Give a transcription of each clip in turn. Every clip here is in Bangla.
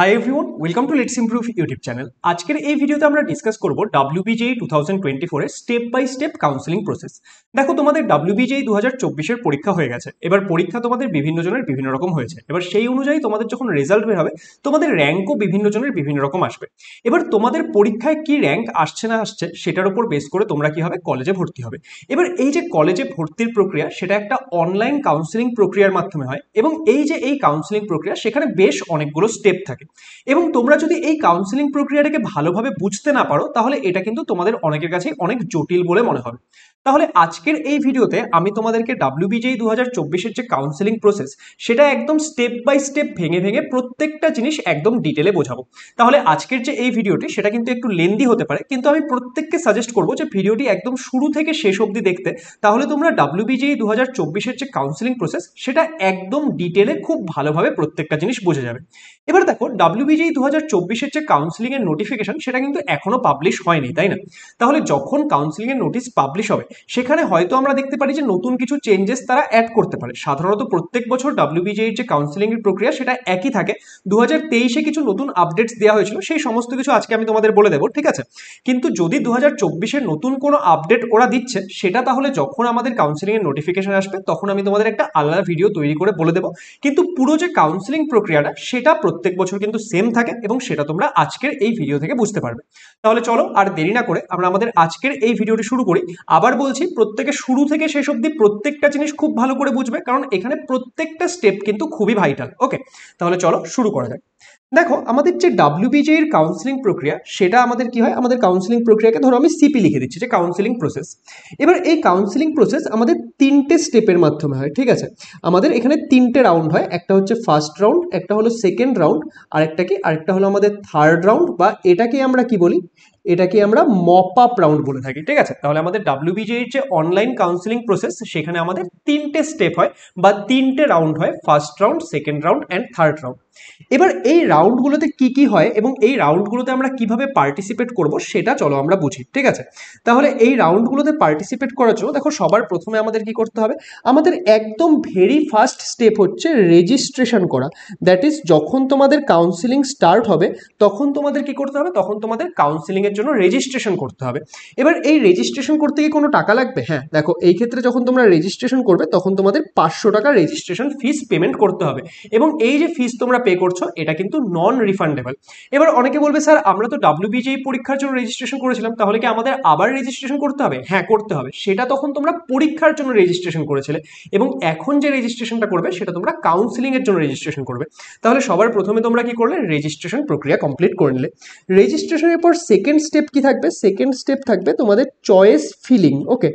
High everyone welcome to let's improve YouTube channel আজকের এই ভিডিওতে আমরা ডিসকাস করব ডাব্লিউবিজে টু থাউজেন্ড টোয়েন্টি ফোরের step by step counselling process দেখো তোমাদের ডাব্লিউবিজে দু হাজার চব্বিশের পরীক্ষা হয়ে গেছে এবার পরীক্ষা তোমাদের বিভিন্ন জনের বিভিন্ন রকম হয়েছে এবার সেই অনুযায়ী তোমাদের যখন রেজাল্ট বের হবে তোমাদের র্যাঙ্কও বিভিন্ন জনের বিভিন্ন রকম আসবে এবার তোমাদের পরীক্ষায় কি র্যাঙ্ক আসছে না আসছে সেটার উপর বেস করে তোমরা কি হবে কলেজে ভর্তি হবে এবার এই যে কলেজে ভর্তির প্রক্রিয়া সেটা একটা অনলাইন কাউন্সেলিং প্রক্রিয়ার মাধ্যমে হয় এবং এই যে এই কাউন্সেলিং প্রক্রিয়া সেখানে বেশ অনেকগুলো স্টেপ থাকে এবং তোমরা যদি এই কাউন্সিলিং প্রক্রিয়াটাকে ভালোভাবে বুঝতে না পারো তাহলে এটা কিন্তু তোমাদের অনেকের কাছে অনেক জটিল বলে মনে হবে তাহলে আজকের এই ভিডিওতে আমি তোমাদেরকে ডাব্লিউবিজেই দু হাজার চব্বিশের যে কাউন্সিলিং প্রসেস সেটা একদম স্টেপ বাই স্টেপ ভেঙে ভেঙে প্রত্যেকটা জিনিস একদম ডিটেলে বোঝাবো তাহলে আজকের যে এই ভিডিওটি সেটা কিন্তু একটু লেন্দি হতে পারে কিন্তু আমি প্রত্যেককে সাজেস্ট করবো যে ভিডিওটি একদম শুরু থেকে শেষ অবধি দেখতে তাহলে তোমরা ডাব্লিউবিজেই দু হাজার চব্বিশের যে কাউন্সিলিং প্রসেস সেটা একদম ডিটেলে খুব ভালোভাবে প্রত্যেকটা জিনিস বোঝা যাবে এবার দেখো ডাব্লিউবিজি দু হাজার চব্বিশের যে কাউন্সিলিংয়ের নোটিফিকেশন সেটা কিন্তু এখনও পাবলিশ হয়নি তাই না তাহলে যখন কাউন্সিলিংয়ের নোটিস পাবলিশ হবে সেখানে হয়তো আমরা দেখতে পারি যে নতুন কিছু চেঞ্জেস তারা অ্যাড করতে পারে সাধারণত প্রত্যেক বছর এর যে কাউন্সিলিংয়ের প্রক্রিয়া সেটা একই থাকে দু হাজার তেইশে কিছু নতুন আপডেটস দেওয়া হয়েছিল সেই সমস্ত কিছু আজকে আমি তোমাদের বলে দেবো ঠিক আছে কিন্তু যদি দু হাজার চব্বিশের নতুন কোনো আপডেট ওরা দিচ্ছে সেটা তাহলে যখন আমাদের কাউন্সিলিংয়ের নোটিফিকেশন আসবে তখন আমি তোমাদের একটা আলাদা ভিডিও তৈরি করে বলে দেবো কিন্তু পুরো যে কাউন্সিলিং প্রক্রিয়াটা সেটা প্রত্যেক বছর কিন্তু সেম থাকে এবং সেটা তোমরা আজকের এই ভিডিও থেকে বুঝতে পারবে তাহলে চলো আর দেরি না করে আমরা আমাদের আজকের এই ভিডিওটি শুরু করি আবার বলছি প্রত্যেকে শুরু থেকে শেষ অবধি প্রত্যেকটা জিনিস খুব ভালো করে বুঝবে কারণ এখানে প্রত্যেকটা স্টেপ কিন্তু খুবই ভাইটাল ওকে তাহলে চলো শুরু করা যাক দেখো আমাদের যে ডাব্লিউবিজে এর কাউন্সিলিং প্রক্রিয়া সেটা আমাদের কি হয় আমাদের কাউন্সিলিং প্রক্রিয়াকে ধরো আমি সিপি লিখে দিচ্ছি যে কাউন্সিলিং প্রসেস এবার এই কাউন্সিলিং প্রসেস আমাদের তিনটে স্টেপের মাধ্যমে হয় ঠিক আছে আমাদের এখানে তিনটে রাউন্ড হয় একটা হচ্ছে ফার্স্ট রাউন্ড একটা হলো সেকেন্ড রাউন্ড আরেকটা কি আরেকটা হলো আমাদের থার্ড রাউন্ড বা এটাকে আমরা কি বলি এটাকে আমরা মপ আপ রাউন্ড বলে থাকি ঠিক আছে তাহলে আমাদের এর যে অনলাইন কাউন্সিলিং প্রসেস সেখানে আমাদের তিনটে স্টেপ হয় বা তিনটে রাউন্ড হয় first round second round and third round এবার এই রাউন্ডগুলোতে কি কি হয় এবং এই রাউন্ডগুলোতে আমরা কিভাবে পার্টিসিপেট করব সেটা চলো আমরা বুঝি ঠিক আছে তাহলে এই রাউন্ডগুলোতে পার্টিসিপেট করার জন্য দেখো সবার প্রথমে আমাদের কি করতে হবে আমাদের একদম ভেরি ফার্স্ট স্টেপ হচ্ছে রেজিস্ট্রেশন করা দ্যাট ইজ যখন তোমাদের কাউন্সিলিং স্টার্ট হবে তখন তোমাদের কি করতে হবে তখন তোমাদের কাউন্সিলিংয়ের জন্য রেজিস্ট্রেশন করতে হবে এবার এই রেজিস্ট্রেশন করতে কি কোনো টাকা লাগবে হ্যাঁ দেখো এই ক্ষেত্রে যখন তোমরা রেজিস্ট্রেশন করবে তখন তোমাদের পাঁচশো টাকা রেজিস্ট্রেশন ফিস পেমেন্ট করতে হবে এবং এই যে ফিস তোমরা পে করছো এটা কিন্তু নন রিফান্ডেবল এবার অনেকে বলবে স্যার আমরা তো ডাব্লিউবিজিআই পরীক্ষার জন্য রেজিস্ট্রেশন করেছিলাম তাহলে কি আমাদের আবার রেজিস্ট্রেশন করতে হবে হ্যাঁ করতে হবে সেটা তখন তোমরা পরীক্ষার জন্য রেজিস্ট্রেশন করেছিলে এবং এখন যে রেজিস্ট্রেশনটা করবে সেটা তোমরা কাউন্সিলিংয়ের জন্য রেজিস্ট্রেশন করবে তাহলে সবার প্রথমে তোমরা কি করলে রেজিস্ট্রেশন প্রক্রিয়া কমপ্লিট করে নিলে রেজিস্ট্রেশনের পর সেকেন্ড স্টেপ কি থাকবে সেকেন্ড স্টেপ থাকবে তোমাদের চয়েস ফিলিং ওকে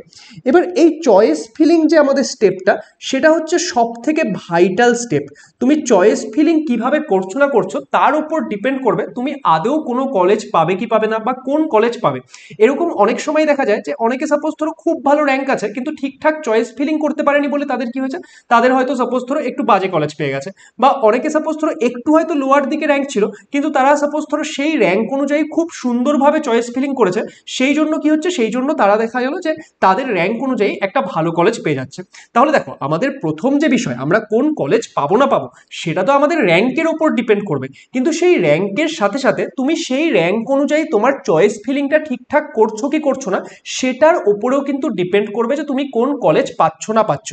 এবার এই চয়েস ফিলিং যে আমাদের স্টেপটা সেটা হচ্ছে সব থেকে ভাইটাল স্টেপ তুমি চয়েস ফিলিং কীভাবে কিভাবে করছো না করছো তার উপর ডিপেন্ড করবে তুমি আদৌ কোনো কলেজ পাবে কি পাবে না বা কোন কলেজ পাবে এরকম অনেক সময় দেখা যায় যে অনেকে সাপোজ ধরো খুব ভালো র্যাঙ্ক আছে কিন্তু ঠিকঠাক চয়েস ফিলিং করতে পারেনি বলে তাদের কি হয়েছে তাদের হয়তো সাপোজ ধরো একটু বাজে কলেজ পেয়ে গেছে বা অনেকে সাপোজ ধরো একটু হয়তো লোয়ার দিকে র্যাঙ্ক ছিল কিন্তু তারা সাপোজ ধরো সেই র্যাঙ্ক অনুযায়ী খুব সুন্দরভাবে চয়েস ফিলিং করেছে সেই জন্য কি হচ্ছে সেই জন্য তারা দেখা গেল যে তাদের র্যাঙ্ক অনুযায়ী একটা ভালো কলেজ পেয়ে যাচ্ছে তাহলে দেখো আমাদের প্রথম যে বিষয় আমরা কোন কলেজ পাবো না পাবো সেটা তো আমাদের র্যাঙ্ক র্যাঙ্কের ওপর ডিপেন্ড করবে কিন্তু সেই র্যাঙ্কের সাথে সাথে তুমি সেই র্যাঙ্ক অনুযায়ী তোমার চয়েস ফিলিংটা ঠিকঠাক করছো কি করছো না সেটার ওপরেও কিন্তু ডিপেন্ড করবে যে তুমি কোন কলেজ পাচ্ছ না পাচ্ছ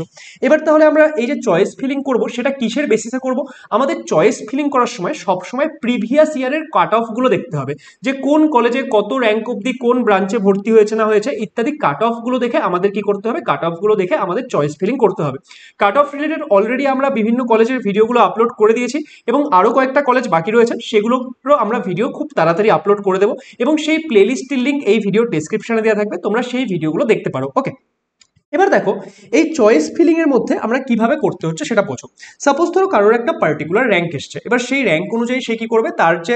এবার তাহলে আমরা এই যে চয়েস ফিলিং করব সেটা কিসের বেসিসে করব আমাদের চয়েস ফিলিং করার সময় সবসময় প্রিভিয়াস ইয়ারের কাট অফগুলো দেখতে হবে যে কোন কলেজে কত র্যাঙ্ক অবধি কোন ব্রাঞ্চে ভর্তি হয়েছে না হয়েছে ইত্যাদি কাট অফগুলো দেখে আমাদের কি করতে হবে কাট অফগুলো দেখে আমাদের চয়েস ফিলিং করতে হবে কাট অফ রিলেটেড অলরেডি আমরা বিভিন্ন কলেজের ভিডিওগুলো আপলোড করে দিয়েছি এবং আরও কয়েকটা কলেজ বাকি রয়েছে সেগুলোরও আমরা ভিডিও খুব তাড়াতাড়ি আপলোড করে দেবো এবং সেই প্লেলিস্টের লিঙ্ক এই ভিডিও ডিসক্রিপশানে দেওয়া থাকবে তোমরা সেই ভিডিওগুলো দেখতে পারো ওকে এবার দেখো এই চয়েস ফিলিংয়ের মধ্যে আমরা কিভাবে করতে হচ্ছে সেটা বোঝো সাপোজ ধরো কারোর একটা পার্টিকুলার র্যাঙ্ক এসছে এবার সেই র্যাঙ্ক অনুযায়ী সে কী করবে তার যে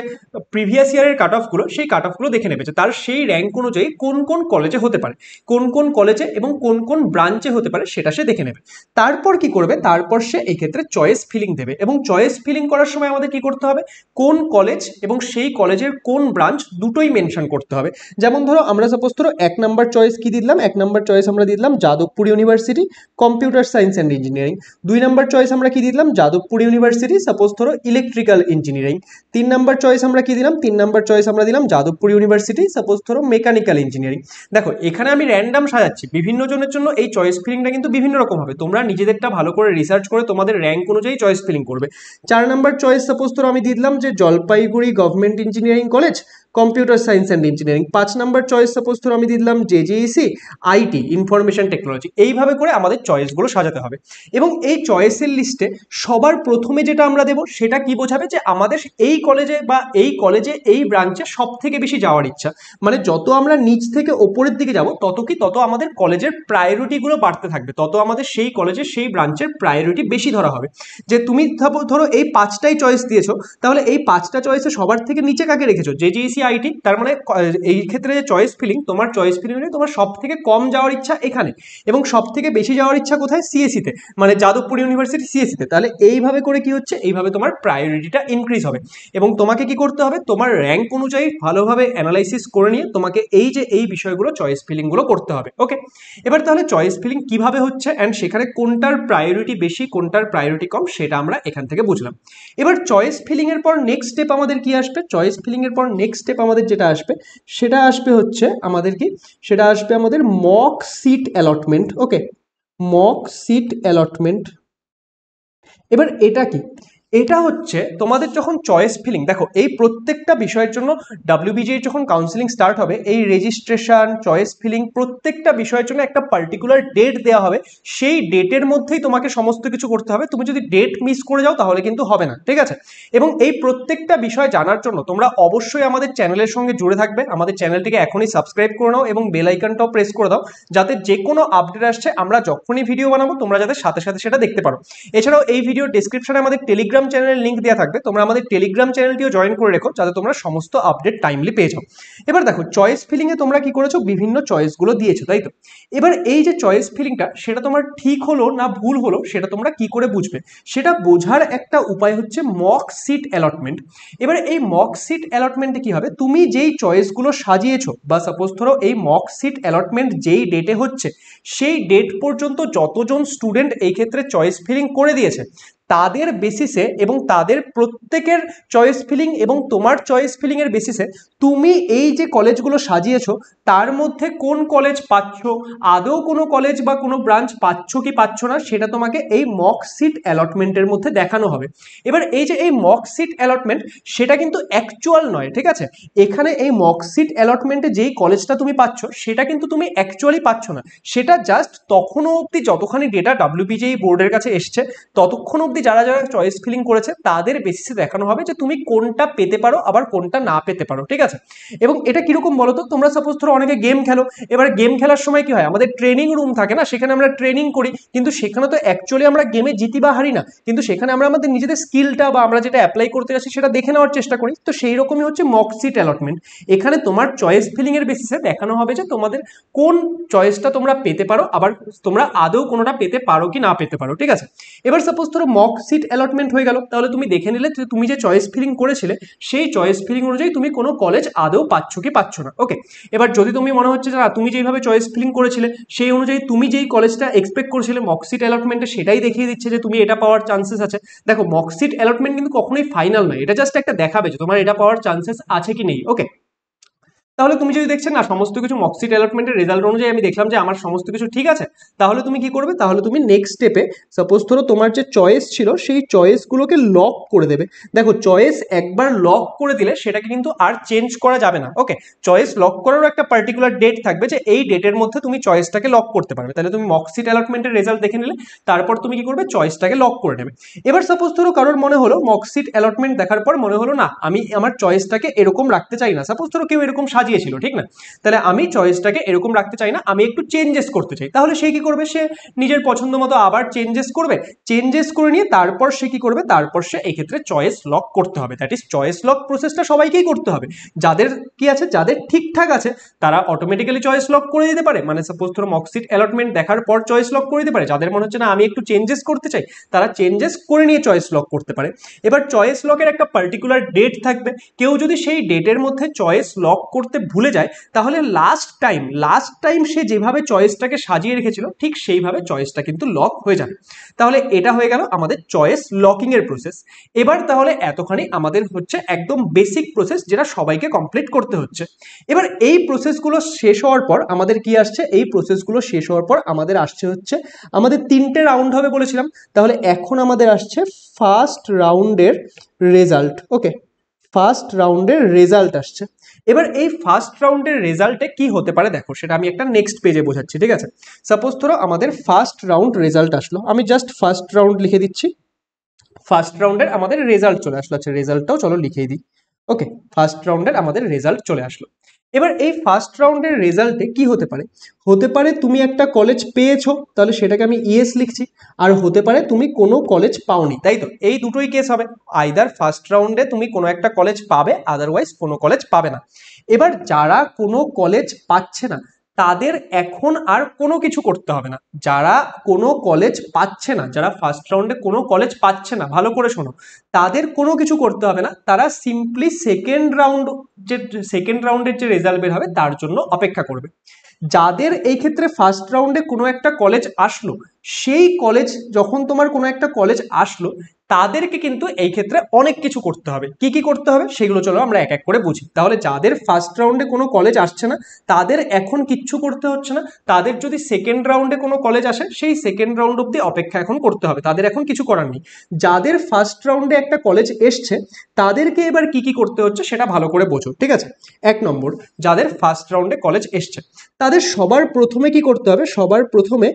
প্রিভিয়াস ইয়ারের কাট অফগুলো সেই কাট অফগুলো দেখে নেবে যে তার সেই র্যাঙ্ক অনুযায়ী কোন কোন কলেজে হতে পারে কোন কোন কলেজে এবং কোন কোন ব্রাঞ্চে হতে পারে সেটা সে দেখে নেবে তারপর কি করবে তারপর সে এক্ষেত্রে চয়েস ফিলিং দেবে এবং চয়েস ফিলিং করার সময় আমাদের কি করতে হবে কোন কলেজ এবং সেই কলেজের কোন ব্রাঞ্চ দুটোই মেনশন করতে হবে যেমন ধরো আমরা সাপোজ ধরো এক নাম্বার চয়েস কি দিলাম এক নাম্বার চয়েস আমরা দিলাম যাদব Jadavpur university computer science and engineering দুই নাম্বার চয়েস আমরা কি দিলাম যাদবপুর ইউনিভার্সিটি সাপোজ ধরো ইলেকট্রিক্যাল ইঞ্জিনিয়ারিং তিন নাম্বার চয়েস আমরা কি দিলাম তিন নাম্বার চয়েস আমরা দিলাম যাদবপুর ইউনিভার্সিটি সাপোজ ধরো মেকানিক্যাল ইঞ্জিনিয়ারিং দেখো এখানে আমি র্যান্ডাম সাজাচ্ছি বিভিন্ন জনের জন্য এই চয়েস ফিলিংটা কিন্তু বিভিন্ন রকম হবে তোমরা নিজেদেরটা ভালো করে রিসার্চ করে তোমাদের র্যাঙ্ক অনুযায়ী চয়েস ফিলিং করবে চার নাম্বার চয়েস সাপোজ ধরো আমি দিলাম যে Jalpaiguri government engineering college computer science and engineering পাঁচ নাম্বার চয়েস সাপোজ ধরো আমি দিলাম জেইসি আইটি ইনফরমেশন টেকনোলজি এইভাবে করে আমাদের চয়েসগুলো সাজাতে হবে এবং এই চয়েসের লিস্টে সবার প্রথমে যেটা আমরা দেব সেটা কি বোঝাবে যে আমাদের এই কলেজে বা এই কলেজে এই ব্রাঞ্চে সব থেকে বেশি যাওয়ার ইচ্ছা মানে যত আমরা নিচ থেকে ওপরের দিকে যাব তত কি তত আমাদের কলেজের প্রায়োরিটিগুলো বাড়তে থাকবে তত আমাদের সেই কলেজে সেই ব্রাঞ্চের প্রায়োরিটি বেশি ধরা হবে যে তুমি ধরো এই পাঁচটাই চয়েস দিয়েছো তাহলে এই পাঁচটা চয়েসে সবার থেকে নিচে কাকে রেখেছো জেইসি আইটি তার মানে এই ক্ষেত্রে যে চয়েস ফিলিং তোমার চয়েস ফিলিং তোমার সব থেকে কম যাওয়ার ইচ্ছা এখানে এবং সব থেকে বেশি যাওয়ার ইচ্ছা কোথায় সিএসিতে e মানে যাদবপুর ইউনিভার্সিটি সিএসিতে e তাহলে এইভাবে করে কি হচ্ছে এইভাবে তোমার প্রায়োরিটিটা ইনক্রিজ হবে এবং তোমাকে কি করতে হবে তোমার র্যাঙ্ক অনুযায়ী ভালোভাবে অ্যানালাইসিস করে নিয়ে তোমাকে এই যে এই বিষয়গুলো চয়েস ফিলিংগুলো করতে হবে ওকে এবার তাহলে চয়েস ফিলিং কিভাবে হচ্ছে অ্যান্ড সেখানে কোনটার প্রায়োরিটি বেশি কোনটার প্রায়োরিটি কম সেটা আমরা এখান থেকে বুঝলাম এবার চয়েস ফিলিংয়ের পর নেক্সট স্টেপ আমাদের কি আসবে চয়েস ফিলিংয়ের পর নেক্সট স্টেপ স্টেপ আমাদের যেটা আসবে সেটা আসবে হচ্ছে আমাদের কি সেটা আসবে আমাদের mock seat allotment okay mock seat allotment এবার এটা কি এটা হচ্ছে তোমাদের যখন চয়েস ফিলিং দেখো এই প্রত্যেকটা বিষয়ের জন্য ডাব্লিউবিজির যখন কাউন্সিলিং স্টার্ট হবে এই রেজিস্ট্রেশন চয়েস ফিলিং প্রত্যেকটা বিষয়ের জন্য একটা পার্টিকুলার ডেট দেওয়া হবে সেই ডেটের মধ্যেই তোমাকে সমস্ত কিছু করতে হবে তুমি যদি ডেট মিস করে যাও তাহলে কিন্তু হবে না ঠিক আছে এবং এই প্রত্যেকটা বিষয় জানার জন্য তোমরা অবশ্যই আমাদের চ্যানেলের সঙ্গে জুড়ে থাকবে আমাদের চ্যানেলটিকে এখনই সাবস্ক্রাইব করে নাও এবং বেল প্রেস করে দাও যাতে যে কোনো আপডেট আসছে আমরা যখনই ভিডিও বানাবো তোমরা যাতে সাথে সাথে সেটা দেখতে পারো এছাড়াও এই ভিডিও ডিসক্রিপশনে আমাদের টেলিগ্রাম টেলিগ্রাম চ্যানেলের লিঙ্ক দেওয়া থাকবে তোমরা আমাদের টেলিগ্রাম চ্যানেলটিও জয়েন করে রেখো যাতে তোমরা সমস্ত আপডেট টাইমলি পেয়ে যাও এবার দেখো চয়েস ফিলিংয়ে তোমরা কি করেছো বিভিন্ন চয়েসগুলো দিয়েছো তাই তো এবার এই যে চয়েস ফিলিংটা সেটা তোমার ঠিক হলো না ভুল হলো সেটা তোমরা কি করে বুঝবে সেটা বোঝার একটা উপায় হচ্ছে মক সিট অ্যালটমেন্ট এবার এই মক সিট অ্যালটমেন্টে কি হবে তুমি যেই চয়েসগুলো সাজিয়েছো বা সাপোজ ধরো এই মক সিট অ্যালটমেন্ট যেই ডেটে হচ্ছে সেই ডেট পর্যন্ত যতজন স্টুডেন্ট এই ক্ষেত্রে চয়েস ফিলিং করে দিয়েছে তাদের বেসিসে এবং তাদের প্রত্যেকের চয়েস ফিলিং এবং তোমার চয়েস ফিলিংয়ের বেসিসে তুমি এই যে কলেজগুলো সাজিয়েছো তার মধ্যে কোন কলেজ পাচ্ছ আদৌ কোনো কলেজ বা কোনো ব্রাঞ্চ পাচ্ছ কি পাচ্ছ না সেটা তোমাকে এই মক সিট অ্যালটমেন্টের মধ্যে দেখানো হবে এবার এই যে এই মক সিট অ্যালটমেন্ট সেটা কিন্তু অ্যাকচুয়াল নয় ঠিক আছে এখানে এই মক সিট অ্যালটমেন্টে যেই কলেজটা তুমি পাচ্ছ সেটা কিন্তু তুমি অ্যাকচুয়ালি পাচ্ছ না সেটা জাস্ট তখনও অবধি যতখানি ডেটা ডাব্লিউপিজেই বোর্ডের কাছে এসছে ততক্ষণ অবধি অবধি যারা যারা চয়েস ফিলিং করেছে তাদের বেসিসে দেখানো হবে যে তুমি কোনটা পেতে পারো আবার কোনটা না পেতে পারো ঠিক আছে এবং এটা কিরকম বলো তো তোমরা সাপোজ ধরো অনেকে গেম খেলো এবার গেম খেলার সময় কি হয় আমাদের ট্রেনিং রুম থাকে না সেখানে আমরা ট্রেনিং করি কিন্তু সেখানে তো অ্যাকচুয়ালি আমরা গেমে জিতি বা হারি না কিন্তু সেখানে আমরা আমাদের নিজেদের স্কিলটা বা আমরা যেটা অ্যাপ্লাই করতে যাচ্ছি সেটা দেখে নেওয়ার চেষ্টা করি তো সেই রকমই হচ্ছে মক অ্যালটমেন্ট এখানে তোমার চয়েস ফিলিংয়ের বেসিসে দেখানো হবে যে তোমাদের কোন চয়েসটা তোমরা পেতে পারো আবার তোমরা আদৌ কোনোটা পেতে পারো কি না পেতে পারো ঠিক আছে এবার সাপোজ ধরো মক মক সিট অ্যালটমেন্ট হয়ে গেল তাহলে তুমি দেখে নিলে তুমি যে চয়েস ফিলিং করেছিলে সেই চয়েস ফিলিং অনুযায়ী তুমি কোনো কলেজ আদৌ পাচ্ছ কি পাচ্ছ না ওকে এবার যদি তুমি মনে হচ্ছে যে না তুমি যেইভাবে চয়েস ফিলিং করেছিলে সেই অনুযায়ী তুমি যেই কলেজটা এক্সপেক্ট করেছিলে মকসিট অ্যালটমেন্টে সেটাই দেখিয়ে দিচ্ছে যে তুমি এটা পাওয়ার চান্সেস আছে দেখো মকসিট অ্যালটমেন্ট কিন্তু কখনোই ফাইনাল নয় এটা জাস্ট একটা দেখাবে যে তোমার এটা পাওয়ার চান্সেস আছে কি নেই ওকে তাহলে তুমি যদি দেখছেন না সমস্ত কিছু মক্সিট অ্যালটমেন্টের রেজাল্ট অনুযায়ী আমি দেখলাম যে আমার সমস্ত কিছু ঠিক আছে তাহলে তুমি কি করবে তাহলে তুমি নেক্সট স্টেপে সাপোজ ধরো তোমার যে চয়েস ছিল সেই চয়েসগুলোকে লক করে দেবে দেখো চয়েস একবার লক করে দিলে সেটাকে কিন্তু আর চেঞ্জ করা যাবে না ওকে চয়েস লক করারও একটা পার্টিকুলার ডেট থাকবে যে এই ডেটের মধ্যে তুমি চয়েসটাকে লক করতে পারবে তাহলে তুমি মক্সিট অ্যালটমেন্টের রেজাল্ট দেখে নিলে তারপর তুমি কি করবে চয়েসটাকে লক করে নেবে এবার সাপোজ ধরো কারোর মনে হলো মক্সিট অ্যালটমেন্ট দেখার পর মনে হলো না আমি আমার চয়েসটাকে এরকম রাখতে চাই না সাপোজ ধরো কেউ এরকম সাজ সাজিয়েছিল ঠিক না তাহলে আমি চয়েসটাকে এরকম রাখতে চাই না আমি একটু চেঞ্জেস করতে চাই তাহলে সে কি করবে সে নিজের পছন্দ মতো আবার চেঞ্জেস করবে চেঞ্জেস করে নিয়ে তারপর সে কি করবে তারপর সে এক্ষেত্রে চয়েস লক করতে হবে দ্যাট ইজ চয়েস লক প্রসেসটা সবাইকেই করতে হবে যাদের কি আছে যাদের ঠিকঠাক আছে তারা অটোমেটিক্যালি চয়েস লক করে দিতে পারে মানে সাপোজ ধরো মক্সিট অ্যালটমেন্ট দেখার পর চয়েস লক করে দিতে পারে যাদের মনে হচ্ছে না আমি একটু চেঞ্জেস করতে চাই তারা চেঞ্জেস করে নিয়ে চয়েস লক করতে পারে এবার চয়েস লকের একটা পার্টিকুলার ডেট থাকবে কেউ যদি সেই ডেটের মধ্যে চয়েস লক করতে করতে ভুলে যায় তাহলে লাস্ট টাইম লাস্ট টাইম সে যেভাবে চয়েসটাকে সাজিয়ে রেখেছিল ঠিক সেইভাবে চয়েসটা কিন্তু লক হয়ে যাবে তাহলে এটা হয়ে গেল আমাদের চয়েস লকিংয়ের প্রসেস এবার তাহলে এতখানি আমাদের হচ্ছে একদম বেসিক প্রসেস যেটা সবাইকে কমপ্লিট করতে হচ্ছে এবার এই প্রসেসগুলো শেষ হওয়ার পর আমাদের কি আসছে এই প্রসেসগুলো শেষ হওয়ার পর আমাদের আসছে হচ্ছে আমাদের তিনটে রাউন্ড হবে বলেছিলাম তাহলে এখন আমাদের আসছে ফার্স্ট রাউন্ডের রেজাল্ট ওকে ফার্স্ট রাউন্ডের রেজাল্ট আসছে এবার এই ফার্স্ট রাউন্ডের রেজাল্টে কি হতে পারে দেখো সেটা আমি একটা নেক্সট পেজে বোঝাচ্ছি ঠিক আছে সাপোজ ধরো আমাদের ফার্স্ট রাউন্ড রেজাল্ট আসলো আমি জাস্ট ফার্স্ট রাউন্ড লিখে দিচ্ছি ফার্স্ট রাউন্ডের আমাদের রেজাল্ট চলে আসলো আচ্ছা রেজাল্টটাও চলো লিখেই দিই ওকে ফার্স্ট রাউন্ডের আমাদের রেজাল্ট চলে আসলো এবার এই ফার্স্ট রাউন্ডের রেজাল্টে কি হতে পারে হতে পারে তুমি একটা কলেজ পেয়েছো তাহলে সেটাকে আমি ইএস e লিখছি আর হতে পারে তুমি কোনো কলেজ পাওনি তাই তো এই দুটোই কেস হবে আইদার ফার্স্ট রাউন্ডে তুমি কোনো একটা কলেজ পাবে আদারওয়াইজ কোনো কলেজ পাবে না এবার যারা কোনো কলেজ পাচ্ছে না তাদের এখন আর কোনো কিছু করতে হবে না যারা কোনো কলেজ পাচ্ছে না যারা ফার্স্ট রাউন্ডে কোনো কলেজ পাচ্ছে না ভালো করে শোনো তাদের কোনো কিছু করতে হবে না তারা সিম্পলি সেকেন্ড রাউন্ড যে সেকেন্ড রাউন্ডের যে রেজাল্ট বের হবে তার জন্য অপেক্ষা করবে যাদের এই ক্ষেত্রে ফার্স্ট রাউন্ডে কোনো একটা কলেজ আসলো সেই কলেজ যখন তোমার কোনো একটা কলেজ আসলো তাদেরকে কিন্তু এই ক্ষেত্রে অনেক কিছু করতে হবে কি কি করতে হবে সেগুলো চলো আমরা এক এক করে বুঝি তাহলে যাদের ফার্স্ট রাউন্ডে কোনো কলেজ আসছে না তাদের এখন কিচ্ছু করতে হচ্ছে না তাদের যদি সেকেন্ড রাউন্ডে কোনো কলেজ আসে সেই সেকেন্ড রাউন্ড অব্দি অপেক্ষা এখন করতে হবে তাদের এখন কিছু করার নেই যাদের ফার্স্ট রাউন্ডে একটা কলেজ এসছে তাদেরকে এবার কি কি করতে হচ্ছে সেটা ভালো করে বোঝো ঠিক আছে এক নম্বর যাদের ফার্স্ট রাউন্ডে কলেজ এসছে তাদের সবার প্রথমে কি করতে হবে সবার প্রথমে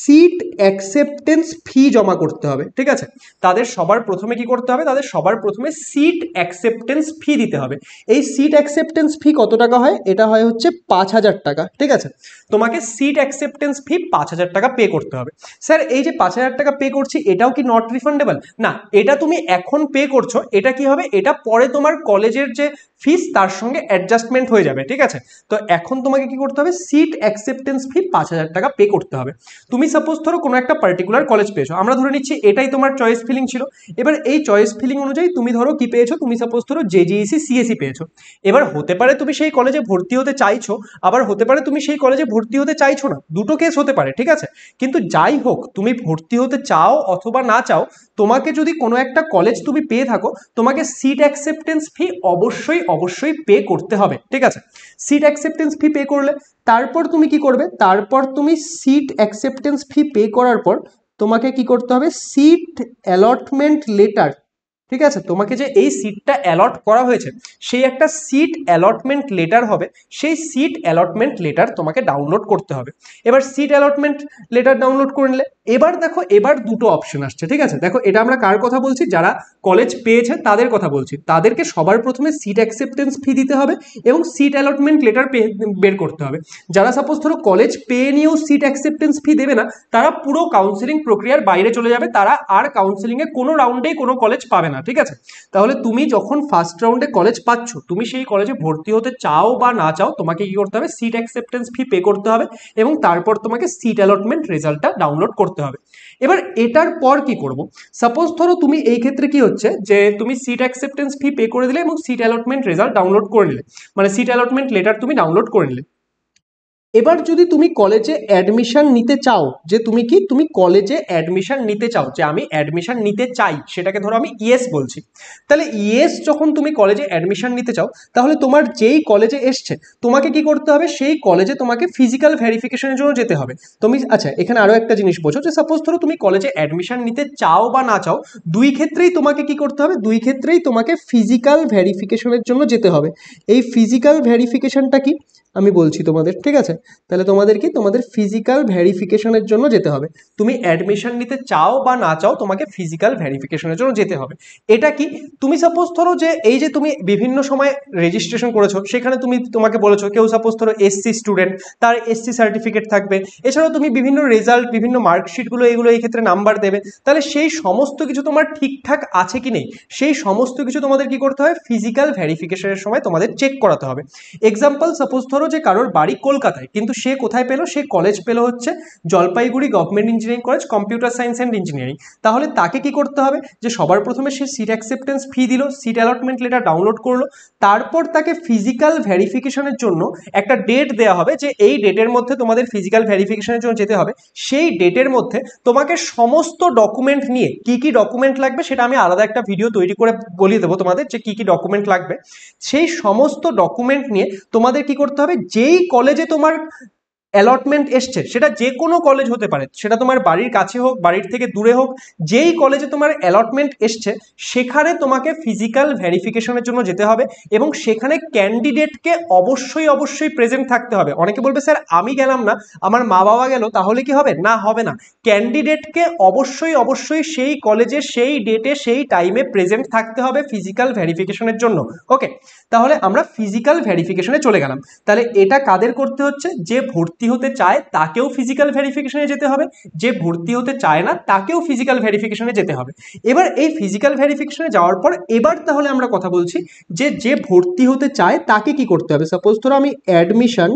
সিট অ্যাকসেপ্টেন্স ফি জমা করতে হবে ঠিক আছে তাদের সবার প্রথমে কি করতে হবে তাদের সবার প্রথমে সিট অ্যাকসেপ্টেন্স ফি দিতে হবে এই সিট অ্যাকসেপ্টেন্স ফি কত টাকা হয় এটা হয় হচ্ছে পাঁচ হাজার টাকা ঠিক আছে তোমাকে সিট অ্যাকসেপ্টেন্স ফি পাঁচ হাজার টাকা পে করতে হবে স্যার এই যে পাঁচ হাজার টাকা পে করছি এটাও কি নট রিফান্ডেবল না এটা তুমি এখন পে করছো এটা কি হবে এটা পরে তোমার কলেজের যে ফিস তার সঙ্গে অ্যাডজাস্টমেন্ট হয়ে যাবে ঠিক আছে তো এখন তোমাকে কি করতে হবে সিট অ্যাকসেপ্টেন্স ফি পাঁচ হাজার টাকা পে করতে হবে তুমি সাপোজ ধরো কোনো একটা পার্টিকুলার কলেজ পেয়েছো আমরা ধরে নিচ্ছি এটাই তোমার চয়েস ফিলিং ছিল এবার এই চয়েস ফিলিং অনুযায়ী তুমি ধরো কি পেয়েছো তুমি সাপোজ ধরো জেজিইসি সিএসি e e পেয়েছো এবার হতে পারে তুমি সেই কলেজে ভর্তি হতে চাইছো আবার হতে পারে তুমি সেই কলেজে ভর্তি হতে চাইছো না দুটো কেস হতে পারে ঠিক আছে কিন্তু যাই হোক তুমি ভর্তি হতে চাও অথবা না চাও তোমাকে যদি কোনো একটা কলেজ তুমি পেয়ে থাকো তোমাকে সিট অ্যাকসেপ্টেন্স ফি অবশ্যই অবশ্যই পে করতে হবে ঠিক আছে সিট অ্যাকসেপ্টেন্স ফি পে করলে তারপর তুমি কি করবে তারপর তুমি সিট অ্যাকসেপ্টেন্স ফি পে করার পর তোমাকে কি করতে হবে সিট অ্যালটমেন্ট লেটার ঠিক আছে তোমাকে যে এই সিটটা অ্যালট করা হয়েছে সেই একটা সিট অ্যালটমেন্ট লেটার হবে সেই সিট অ্যালটমেন্ট লেটার তোমাকে ডাউনলোড করতে হবে এবার সিট অ্যালটমেন্ট লেটার ডাউনলোড করে নিলে এবার দেখো এবার দুটো অপশন আসছে ঠিক আছে দেখো এটা আমরা কার কথা বলছি যারা কলেজ পেয়েছে তাদের কথা বলছি তাদেরকে সবার প্রথমে সিট অ্যাকসেপ্টেন্স ফি দিতে হবে এবং সিট অ্যালটমেন্ট লেটার বের করতে হবে যারা সাপোজ ধরো কলেজ পেয়ে নিয়েও সিট অ্যাকসেপ্টেন্স ফি দেবে না তারা পুরো কাউন্সেলিং প্রক্রিয়ার বাইরে চলে যাবে তারা আর কাউন্সেলিংয়ে কোনো রাউন্ডেই কোনো কলেজ পাবে না না হ্যাঁ, ঠিক আছে তাহলে তুমি যখন ফার্স্ট রাউন্ডে কলেজ পাচ্ছ তুমি সেই কলেজে ভর্তি হতে চাও বা না চাও তোমাকে কী করতে হবে সিট অ্যাকসেপ্টেন্স ফি পে করতে হবে এবং তারপর তোমাকে সিট অ্যালটমেন্ট রেজাল্টটা ডাউনলোড করতে হবে এবার এটার পর কি করব সাপোজ ধরো তুমি এই ক্ষেত্রে কি হচ্ছে যে তুমি সিট অ্যাকসেপ্টেন্স ফি পে করে দিলে এবং সিট অ্যালটমেন্ট রেজাল্ট ডাউনলোড করে নিলে মানে সিট অ্যালটমেন্ট লেটার তুমি ডাউনলোড করে নিলে এবার যদি তুমি কলেজে অ্যাডমিশন নিতে চাও যে তুমি কি তুমি কলেজে অ্যাডমিশন নিতে চাও যে আমি অ্যাডমিশন নিতে চাই সেটাকে ধরো আমি ইয়েস e বলছি তাহলে ইয়েস e যখন তুমি কলেজে অ্যাডমিশন নিতে চাও তাহলে তোমার যেই কলেজে এসছে তোমাকে কি করতে হবে সেই কলেজে তোমাকে ফিজিক্যাল ভেরিফিকেশনের জন্য যেতে হবে তুমি আচ্ছা এখানে আরও একটা জিনিস বোঝো যে সাপোজ ধরো তুমি কলেজে অ্যাডমিশন নিতে চাও বা না চাও দুই ক্ষেত্রেই তোমাকে কি করতে হবে দুই ক্ষেত্রেই তোমাকে ফিজিক্যাল ভেরিফিকেশনের জন্য যেতে হবে এই ফিজিক্যাল ভেরিফিকেশনটা কি আমি বলছি তোমাদের ঠিক আছে তাহলে তোমাদের কি তোমাদের ফিজিক্যাল ভ্যারিফিকেশনের জন্য যেতে হবে তুমি অ্যাডমিশন নিতে চাও বা না চাও তোমাকে ফিজিক্যাল ভ্যারিফিকেশনের জন্য যেতে হবে এটা কি তুমি সাপোজ ধরো যে এই যে তুমি বিভিন্ন সময় রেজিস্ট্রেশন করেছো সেখানে তুমি তোমাকে বলেছো কেউ সাপোজ ধরো এসসি স্টুডেন্ট তার এসসি সার্টিফিকেট থাকবে এছাড়াও তুমি বিভিন্ন রেজাল্ট বিভিন্ন মার্কশিটগুলো এগুলো এই ক্ষেত্রে নাম্বার দেবে তাহলে সেই সমস্ত কিছু তোমার ঠিকঠাক আছে কি নেই সেই সমস্ত কিছু তোমাদের কি করতে হয় ফিজিক্যাল ভ্যারিফিকেশনের সময় তোমাদের চেক করাতে হবে এক্সাম্পল সাপোজ ধরো ধরো যে কারোর বাড়ি কলকাতায় কিন্তু সে কোথায় পেলো সে কলেজ পেলো হচ্ছে Jalpaiguri government engineering college computer science and engineering তাহলে তাকে কি করতে হবে যে সবার প্রথমে সে সিট অ্যাকসেপ্টেন্স ফি দিল সিট অ্যালটমেন্ট লেটার ডাউনলোড করলো তারপর তাকে ফিজিক্যাল ভ্যারিফিকেশনের জন্য একটা ডেট দেওয়া হবে যে এই ডেটের মধ্যে তোমাদের ফিজিক্যাল ভ্যারিফিকেশনের জন্য যেতে হবে সেই ডেটের মধ্যে তোমাকে সমস্ত ডকুমেন্ট নিয়ে কি কি ডকুমেন্ট লাগবে সেটা আমি আলাদা একটা ভিডিও তৈরি করে বলিয়ে দেবো তোমাদের যে কি কি ডকুমেন্ট লাগবে সেই সমস্ত ডকুমেন্ট নিয়ে তোমাদের কি করতে হবে যেই কলেজে তোমার অ্যালটমেন্ট এসছে সেটা যে কোনো কলেজ হতে পারে সেটা তোমার বাড়ির কাছে হোক বাড়ির থেকে দূরে হোক যেই কলেজে তোমার অ্যালটমেন্ট এসছে সেখানে তোমাকে ফিজিক্যাল ভেরিফিকেশনের জন্য যেতে হবে এবং সেখানে ক্যান্ডিডেটকে অবশ্যই অবশ্যই প্রেজেন্ট থাকতে হবে অনেকে বলবে স্যার আমি গেলাম না আমার মা বাবা গেল তাহলে কি হবে না হবে না ক্যান্ডিডেটকে অবশ্যই অবশ্যই সেই কলেজে সেই ডেটে সেই টাইমে প্রেজেন্ট থাকতে হবে ফিজিক্যাল ভেরিফিকেশনের জন্য ওকে তাহলে আমরা ফিজিক্যাল ভেরিফিকেশনে চলে গেলাম তাহলে এটা কাদের করতে হচ্ছে যে ভর্তি ভর্তি হতে চায় তাকেও ফিজিক্যাল ভেরিফিকেশনে যেতে হবে যে ভর্তি হতে চায় না তাকেও ফিজিক্যাল ভেরিফিকেশনে যেতে হবে এবার এই ফিজিক্যাল ভেরিফিকেশনে যাওয়ার পর এবার তাহলে আমরা কথা বলছি যে যে ভর্তি হতে চায় তাকে কি করতে হবে সাপোজ ধরো আমি অ্যাডমিশন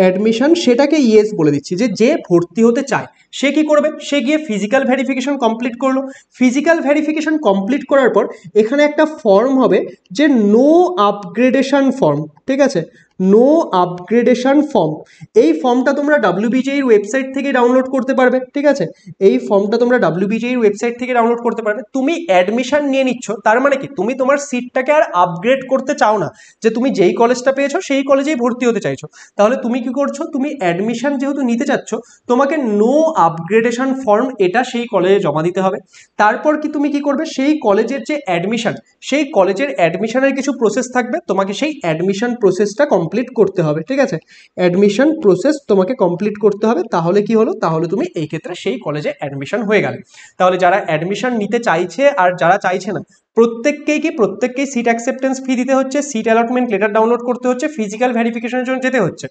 অ্যাডমিশন সেটাকে ইয়েস বলে দিচ্ছি যে যে ভর্তি হতে চায় সে কি করবে সে গিয়ে ফিজিক্যাল ভেরিফিকেশন কমপ্লিট করলো ফিজিক্যাল ভেরিফিকেশন কমপ্লিট করার পর এখানে একটা ফর্ম হবে যে নো আপগ্রেডেশন ফর্ম ঠিক আছে নো আপগ্রেডেশন ফর্ম এই ফর্মটা তোমরা ডাব্লিউবিজিআইয়ের ওয়েবসাইট থেকে ডাউনলোড করতে পারবে ঠিক আছে এই ফর্মটা তোমরা ডাব্লিউবিজিআইয়ের ওয়েবসাইট থেকে ডাউনলোড করতে পারবে তুমি অ্যাডমিশান নিয়ে নিচ্ছ তার মানে কি তুমি তোমার সিটটাকে আর আপগ্রেড করতে চাও না যে তুমি যেই কলেজটা পেয়েছো সেই কলেজেই ভর্তি হতে চাইছো তাহলে তুমি কি করছো তুমি অ্যাডমিশন যেহেতু নিতে চাচ্ছ তোমাকে নো আপগ্রেডেশন ফর্ম এটা সেই কলেজে জমা দিতে হবে তারপর কি তুমি কি করবে সেই কলেজের যে অ্যাডমিশান সেই কলেজের অ্যাডমিশানের কিছু প্রসেস থাকবে তোমাকে সেই অ্যাডমিশান প্রসেসটা কম কমপ্লিট করতে হবে ঠিক আছে অ্যাডমিশন প্রসেস তোমাকে কমপ্লিট করতে হবে তাহলে কি হলো তাহলে তুমি এই ক্ষেত্রে সেই কলেজে অ্যাডমিশন হয়ে গেলে তাহলে যারা অ্যাডমিশন নিতে চাইছে আর যারা চাইছে না প্রত্যেককেই কি প্রত্যেককেই সিট অ্যাকসেপ্টেন্স ফি দিতে হচ্ছে সিট অ্যালটমেন্ট লেটার ডাউনলোড করতে হচ্ছে ফিজিক্যাল ভ্যারিফিকেশনের জন্য যেতে হচ্ছে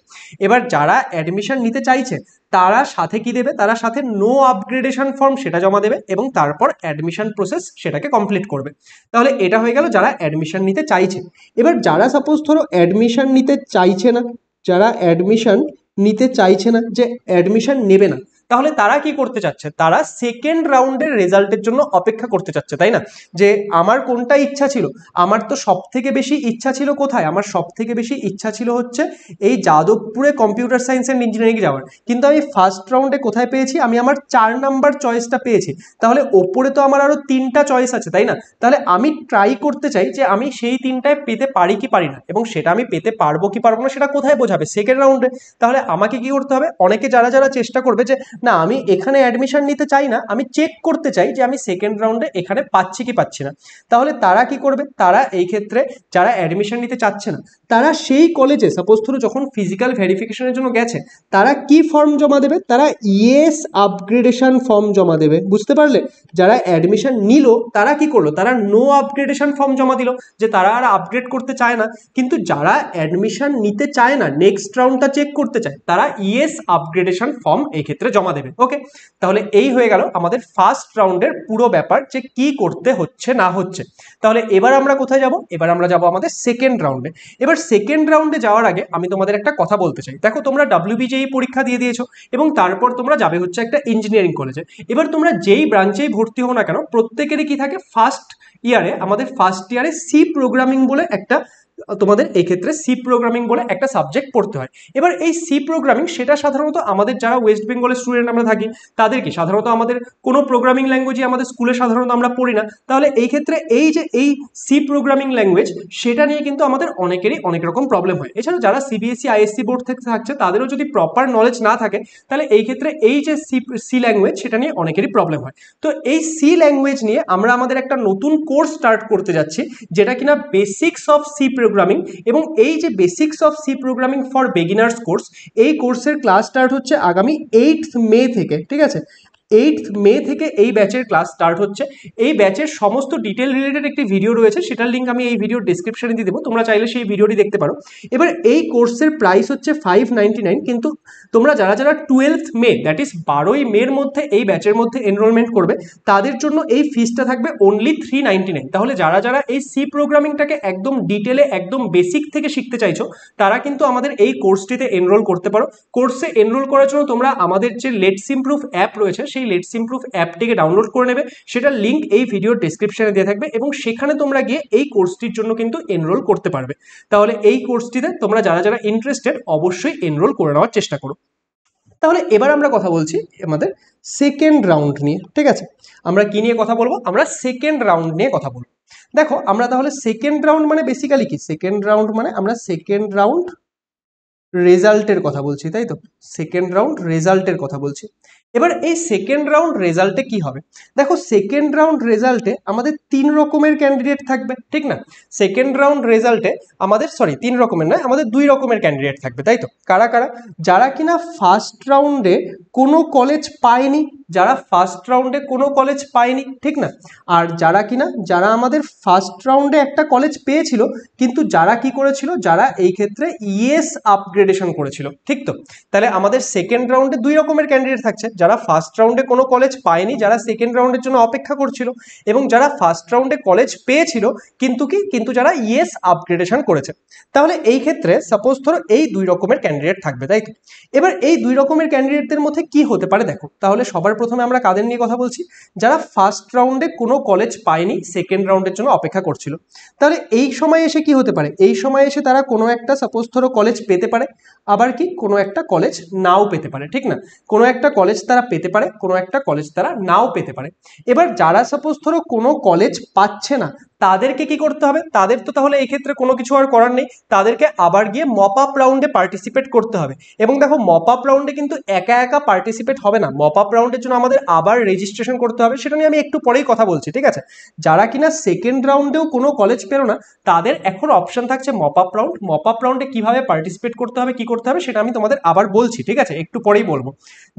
এবার যারা অ্যাডমিশন নিতে চাইছে তারা সাথে কি দেবে তারা সাথে নো আপগ্রেডেশন ফর্ম সেটা জমা দেবে এবং তারপর অ্যাডমিশন প্রসেস সেটাকে কমপ্লিট করবে তাহলে এটা হয়ে গেল যারা অ্যাডমিশন নিতে চাইছে এবার যারা সাপোজ ধরো অ্যাডমিশন নিতে চাইছে না যারা অ্যাডমিশন নিতে চাইছে না যে অ্যাডমিশন নেবে না তাহলে তারা কি করতে চাচ্ছে তারা সেকেন্ড রাউন্ডের রেজাল্টের জন্য অপেক্ষা করতে চাচ্ছে তাই না যে আমার কোনটা ইচ্ছা ছিল আমার তো সব থেকে বেশি ইচ্ছা ছিল কোথায় আমার সব থেকে বেশি ইচ্ছা ছিল হচ্ছে এই যাদবপুরে কম্পিউটার সায়েন্স অ্যান্ড ইঞ্জিনিয়ারিং যাওয়ার কিন্তু আমি ফার্স্ট রাউন্ডে কোথায় পেয়েছি আমি আমার চার নাম্বার চয়েসটা পেয়েছি তাহলে ওপরে তো আমার আরও তিনটা চয়েস আছে তাই না তাহলে আমি ট্রাই করতে চাই যে আমি সেই তিনটায় পেতে পারি কি পারি না এবং সেটা আমি পেতে পারবো কি পারবো না সেটা কোথায় বোঝাবে সেকেন্ড রাউন্ডে তাহলে আমাকে কি করতে হবে অনেকে যারা যারা চেষ্টা করবে যে না আমি এখানে অ্যাডমিশন নিতে চাই না আমি চেক করতে চাই যে আমি সেকেন্ড রাউন্ডে এখানে পাচ্ছি কি পাচ্ছি না তাহলে তারা কি করবে তারা এই ক্ষেত্রে যারা অ্যাডমিশন নিতে চাচ্ছে না তারা সেই কলেজে সাপোজ ধরো যখন ফিজিক্যাল ভেরিফিকেশনের জন্য গেছে তারা কি ফর্ম জমা দেবে তারা ইয়েস আপগ্রেডেশন ফর্ম জমা দেবে বুঝতে পারলে যারা অ্যাডমিশন নিল তারা কি করলো তারা নো আপগ্রেডেশন ফর্ম জমা দিল যে তারা আর আপগ্রেড করতে চায় না কিন্তু যারা অ্যাডমিশন নিতে চায় না নেক্সট রাউন্ডটা চেক করতে চায় তারা ইয়েস আপগ্রেডেশন ফর্ম এই ক্ষেত্রে জমা জমা দেবে ওকে তাহলে এই হয়ে গেল আমাদের ফার্স্ট রাউন্ডের পুরো ব্যাপার যে কি করতে হচ্ছে না হচ্ছে তাহলে এবার আমরা কোথায় যাব এবার আমরা যাব আমাদের সেকেন্ড রাউন্ডে এবার সেকেন্ড রাউন্ডে যাওয়ার আগে আমি তোমাদের একটা কথা বলতে চাই দেখো তোমরা ডাব্লিউবিজেই পরীক্ষা দিয়ে দিয়েছো এবং তারপর তোমরা যাবে হচ্ছে একটা ইঞ্জিনিয়ারিং কলেজে এবার তোমরা যেই ব্রাঞ্চেই ভর্তি হও না কেন প্রত্যেকেরই কি থাকে ফার্স্ট ইয়ারে আমাদের ফার্স্ট ইয়ারে সি প্রোগ্রামিং বলে একটা তোমাদের এই ক্ষেত্রে সি প্রোগ্রামিং বলে একটা সাবজেক্ট পড়তে হয় এবার এই সি প্রোগ্রামিং সেটা সাধারণত আমাদের যারা ওয়েস্ট বেঙ্গলের স্টুডেন্ট আমরা থাকি তাদেরকে সাধারণত আমাদের কোনো প্রোগ্রামিং ল্যাঙ্গুয়েজই আমাদের স্কুলে সাধারণত আমরা পড়ি না তাহলে এই ক্ষেত্রে এই যে এই সি প্রোগ্রামিং ল্যাঙ্গুয়েজ সেটা নিয়ে কিন্তু আমাদের অনেকেরই অনেক রকম প্রবলেম হয় এছাড়া যারা সিবিএসসি আইএসসি বোর্ড থেকে থাকছে তাদেরও যদি প্রপার নলেজ না থাকে তাহলে এই ক্ষেত্রে এই যে সি সি ল্যাঙ্গুয়েজ সেটা নিয়ে অনেকেরই প্রবলেম হয় তো এই সি ল্যাঙ্গুয়েজ নিয়ে আমরা আমাদের একটা নতুন কোর্স স্টার্ট করতে যাচ্ছি যেটা কিনা বেসিক্স অফ সি প্রোগ্রামিং এবং এই যে basics of C programming for beginners course এই কোর্সের ক্লাস স্টার্ট হচ্ছে আগামী এইট মে থেকে ঠিক আছে এইট মে থেকে এই ব্যাচের ক্লাস স্টার্ট হচ্ছে এই ব্যাচের সমস্ত ডিটেল রিলেটেড একটি ভিডিও রয়েছে সেটার লিঙ্ক আমি এই ভিডিওর ডিসক্রিপশানে দিয়ে দেবো তোমরা চাইলে সেই ভিডিওটি দেখতে পারো এবার এই কোর্সের প্রাইস হচ্ছে ফাইভ কিন্তু তোমরা যারা যারা টুয়েলথ মে দ্যাট ইস বারোই মের মধ্যে এই ব্যাচের মধ্যে এনরোলমেন্ট করবে তাদের জন্য এই ফিসটা থাকবে অনলি থ্রি তাহলে যারা যারা এই সি প্রোগ্রামিংটাকে একদম ডিটেলে একদম বেসিক থেকে শিখতে চাইছো তারা কিন্তু আমাদের এই কোর্সটিতে এনরোল করতে পারো কোর্সে এনরোল করার জন্য তোমরা আমাদের যে লেটস ইমপ্রুভ অ্যাপ রয়েছে সেই লেটস ইমপ্রুভ অ্যাপটিকে ডাউনলোড করে নেবে সেটার লিঙ্ক এই ভিডিওর ডিসক্রিপশানে দেওয়া থাকবে এবং সেখানে তোমরা গিয়ে এই কোর্সটির জন্য কিন্তু এনরোল করতে পারবে তাহলে এই কোর্সটিতে তোমরা যারা যারা ইন্টারেস্টেড অবশ্যই এনরোল করে নেওয়ার চেষ্টা করো তাহলে এবার আমরা কথা বলছি আমাদের সেকেন্ড রাউন্ড নিয়ে ঠিক আছে আমরা কি নিয়ে কথা বলবো আমরা সেকেন্ড রাউন্ড নিয়ে কথা বলবো দেখো আমরা তাহলে সেকেন্ড রাউন্ড মানে বেসিক্যালি কি সেকেন্ড রাউন্ড মানে আমরা সেকেন্ড রাউন্ড রেজাল্টের কথা বলছি তাই তো সেকেন্ড রাউন্ড রেজাল্টের কথা বলছি এবার এই সেকেন্ড রাউন্ড রেজাল্টে কি হবে দেখো সেকেন্ড রাউন্ড রেজাল্টে আমাদের তিন রকমের ক্যান্ডিডেট থাকবে ঠিক না সেকেন্ড রাউন্ড রেজাল্টে আমাদের সরি তিন রকমের নয় আমাদের দুই রকমের ক্যান্ডিডেট থাকবে তাই তো কারা কারা যারা কিনা ফার্স্ট রাউন্ডে কোনো কলেজ পায়নি যারা ফার্স্ট রাউন্ডে কোনো কলেজ পায়নি ঠিক না আর যারা কিনা যারা আমাদের ফার্স্ট রাউন্ডে একটা কলেজ পেয়েছিল কিন্তু যারা কি করেছিল যারা এই ক্ষেত্রে ইএস e আপগ্রেডেশন করেছিল ঠিক তো তাহলে আমাদের সেকেন্ড রাউন্ডে দুই রকমের ক্যান্ডিডেট থাকছে যারা ফার্স্ট রাউন্ডে কোনো কলেজ পায়নি যারা সেকেন্ড রাউন্ডের জন্য অপেক্ষা করছিল এবং যারা ফার্স্ট রাউন্ডে কলেজ পেয়েছিল কিন্তু কি কিন্তু যারা ইএস e আপগ্রেডেশন করেছে তাহলে এই ক্ষেত্রে সাপোজ ধরো এই দুই রকমের ক্যান্ডিডেট থাকবে তাই তো এবার এই দুই রকমের ক্যান্ডিডেটদের মধ্যে কি হতে পারে দেখো তাহলে সবার প্রথমে আমরা কাদের নিয়ে কথা বলছি যারা ফার্স্ট রাউন্ডে কোনো কলেজ পায়নি সেকেন্ড রাউন্ডের জন্য অপেক্ষা করছিল তাহলে এই সময় এসে কি হতে পারে এই সময় এসে তারা কোনো একটা সাপোজ ধরো কলেজ পেতে পারে আবার কি কোনো একটা কলেজ নাও পেতে পারে ঠিক না কোনো একটা কলেজ তারা পেতে পারে কোনো একটা কলেজ তারা নাও পেতে পারে এবার যারা সাপোজ ধরো কোনো কলেজ পাচ্ছে না তাদেরকে কি করতে হবে তাদের তো তাহলে এক্ষেত্রে কোনো কিছু আর করার নেই তাদেরকে আবার গিয়ে মপ আপ রাউন্ডে পার্টিসিপেট করতে হবে এবং দেখো মপ আপ রাউন্ডে কিন্তু একা একা পার্টিসিপেট হবে না মপ আপ রাউন্ডের জন্য আমাদের আবার রেজিস্ট্রেশন করতে হবে সেটা নিয়ে আমি একটু পরেই কথা বলছি ঠিক আছে যারা কিনা সেকেন্ড রাউন্ডেও কোনো কলেজ পেরো না তাদের এখন অপশন থাকছে mop up round mop up রাউন্ডে কীভাবে পার্টিসিপেট করতে হবে কি করতে হবে সেটা আমি তোমাদের আবার বলছি ঠিক আছে একটু পরেই বলবো